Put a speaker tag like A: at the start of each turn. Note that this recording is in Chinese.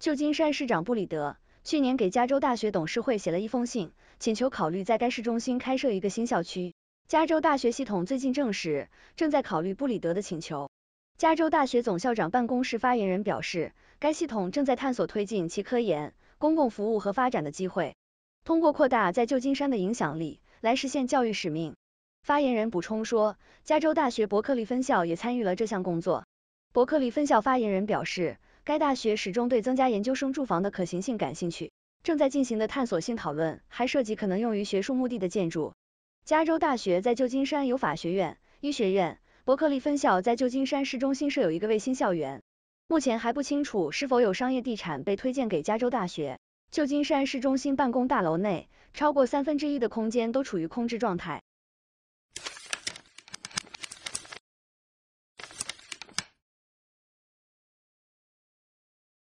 A: 旧金山市长布里德去年给加州大学董事会写了一封信，请求考虑在该市中心开设一个新校区。加州大学系统最近证实，正在考虑布里德的请求。加州大学总校长办公室发言人表示，该系统正在探索推进其科研、公共服务和发展的机会，通过扩大在旧金山的影响力来实现教育使命。发言人补充说，加州大学伯克利分校也参与了这项工作。伯克利分校发言人表示。该大学始终对增加研究生住房的可行性感兴趣。正在进行的探索性讨论还涉及可能用于学术目的的建筑。加州大学在旧金山有法学院、医学院，伯克利分校在旧金山市中心设有一个卫星校园。目前还不清楚是否有商业地产被推荐给加州大学。旧金山市中心办公大楼内，超过三分之一的空间都处于空置状态。